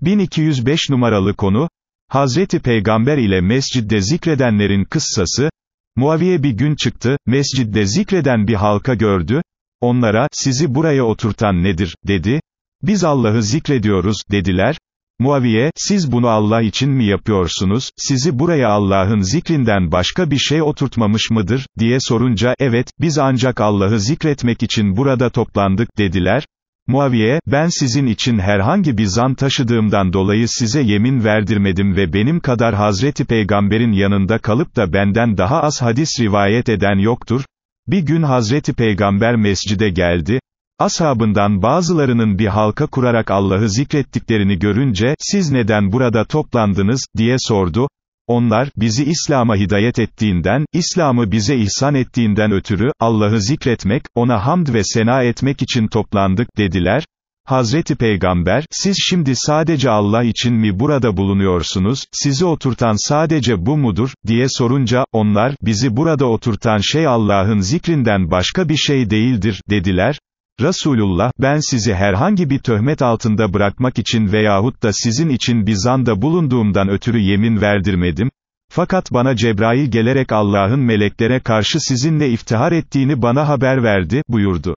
1205 numaralı konu, Hazreti Peygamber ile mescidde zikredenlerin kıssası, Muaviye bir gün çıktı, mescidde zikreden bir halka gördü, onlara, sizi buraya oturtan nedir, dedi, biz Allah'ı zikrediyoruz, dediler, Muaviye, siz bunu Allah için mi yapıyorsunuz, sizi buraya Allah'ın zikrinden başka bir şey oturtmamış mıdır, diye sorunca, evet, biz ancak Allah'ı zikretmek için burada toplandık, dediler, Muaviye, ben sizin için herhangi bir zan taşıdığımdan dolayı size yemin verdirmedim ve benim kadar Hazreti Peygamber'in yanında kalıp da benden daha az hadis rivayet eden yoktur. Bir gün Hazreti Peygamber mescide geldi, Ashabından bazılarının bir halka kurarak Allah'ı zikrettiklerini görünce, siz neden burada toplandınız, diye sordu, onlar, bizi İslam'a hidayet ettiğinden, İslam'ı bize ihsan ettiğinden ötürü, Allah'ı zikretmek, ona hamd ve sena etmek için toplandık, dediler. Hazreti Peygamber, siz şimdi sadece Allah için mi burada bulunuyorsunuz, sizi oturtan sadece bu mudur, diye sorunca, onlar, bizi burada oturtan şey Allah'ın zikrinden başka bir şey değildir, dediler. Resulullah, ben sizi herhangi bir töhmet altında bırakmak için veyahut da sizin için bir zanda bulunduğumdan ötürü yemin verdirmedim. Fakat bana Cebrail gelerek Allah'ın meleklere karşı sizinle iftihar ettiğini bana haber verdi, buyurdu.